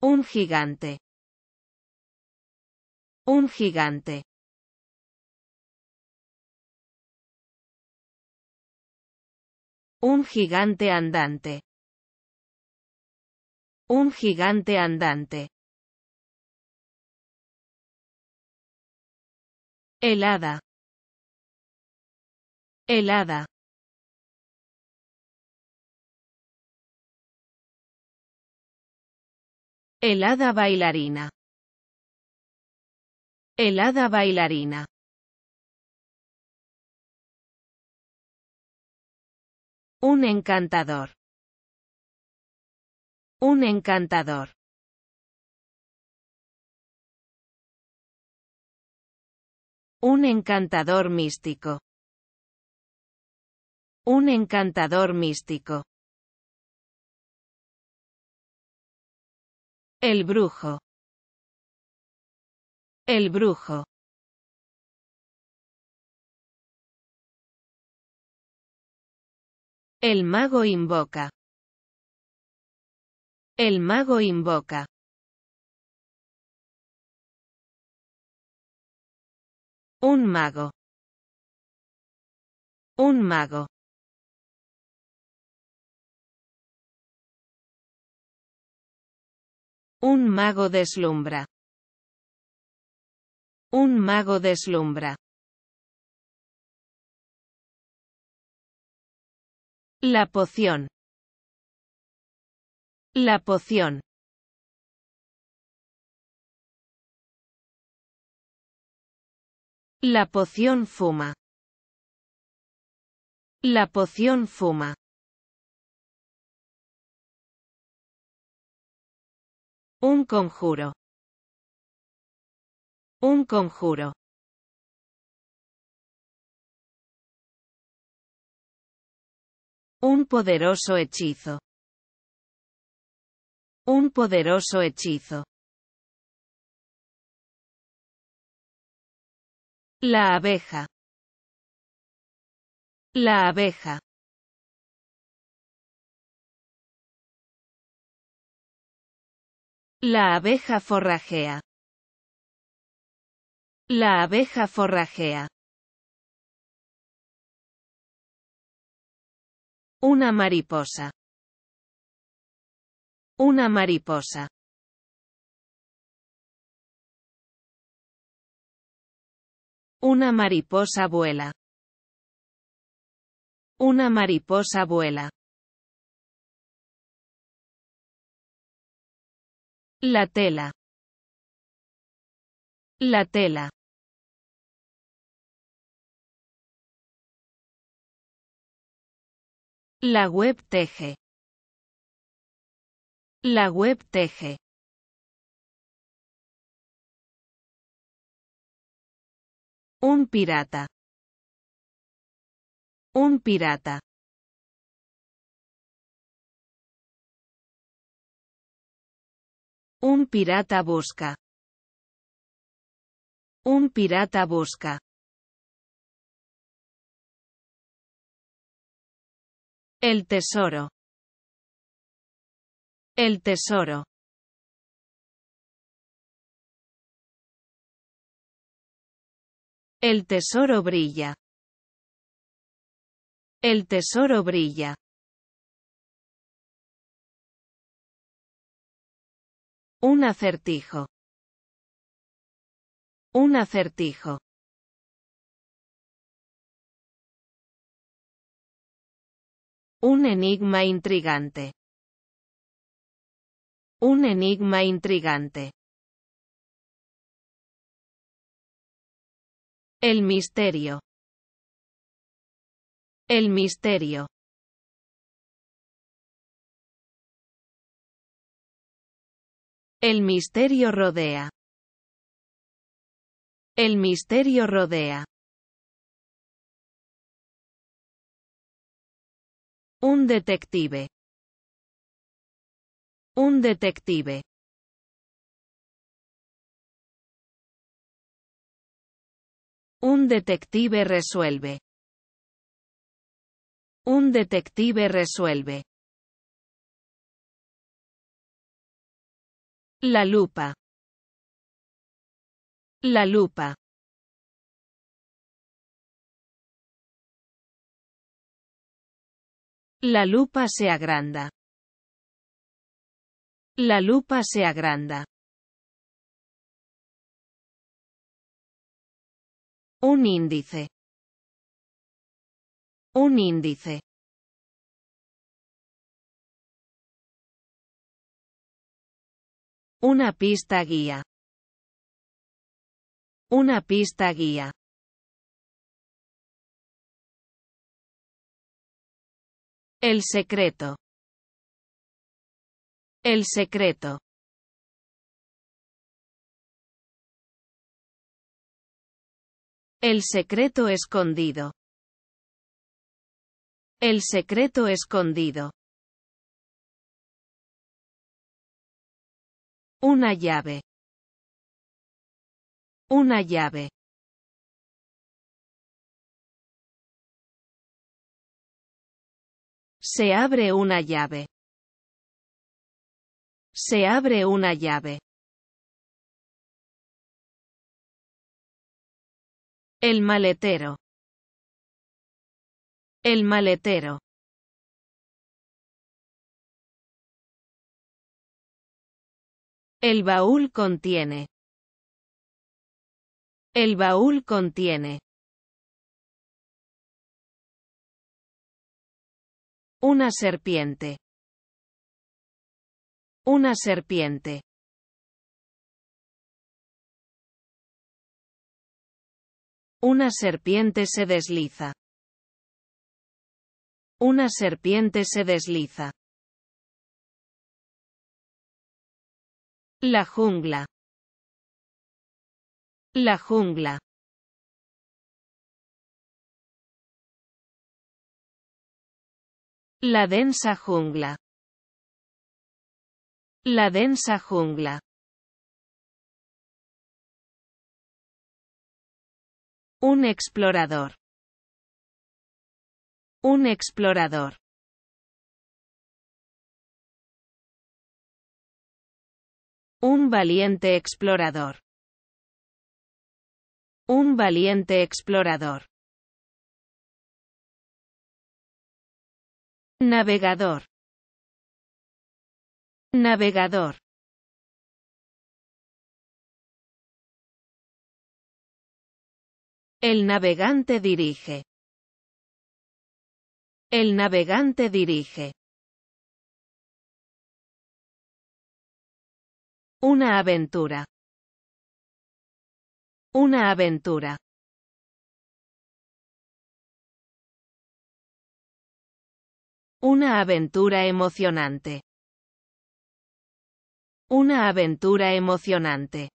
Un gigante. Un gigante. Un gigante andante. Un gigante andante. Helada. Helada. El hada bailarina. El hada bailarina. Un encantador. Un encantador. Un encantador místico. Un encantador místico. El brujo. El brujo. El mago invoca. El mago invoca. Un mago. Un mago. Un mago deslumbra. Un mago deslumbra. La poción. La poción. La poción fuma. La poción fuma. Un conjuro. Un conjuro. Un poderoso hechizo. Un poderoso hechizo. La abeja. La abeja. La abeja forrajea. La abeja forrajea. Una mariposa. Una mariposa. Una mariposa vuela. Una mariposa vuela. La tela. La tela. La web teje. La web teje. Un pirata. Un pirata. Un pirata busca. Un pirata busca. El tesoro. El tesoro. El tesoro brilla. El tesoro brilla. Un acertijo. Un acertijo. Un enigma intrigante. Un enigma intrigante. El misterio. El misterio. El misterio rodea. El misterio rodea. Un detective. Un detective. Un detective resuelve. Un detective resuelve. La lupa. La lupa. La lupa se agranda. La lupa se agranda. Un índice. Un índice. Una pista guía. Una pista guía. El secreto. El secreto. El secreto escondido. El secreto escondido. Una llave. Una llave. Se abre una llave. Se abre una llave. El maletero. El maletero. El baúl contiene. El baúl contiene. Una serpiente. Una serpiente. Una serpiente se desliza. Una serpiente se desliza. La jungla. La jungla. La densa jungla. La densa jungla. Un explorador. Un explorador. Un valiente explorador. Un valiente explorador. Navegador. Navegador. El navegante dirige. El navegante dirige. Una aventura. Una aventura. Una aventura emocionante. Una aventura emocionante.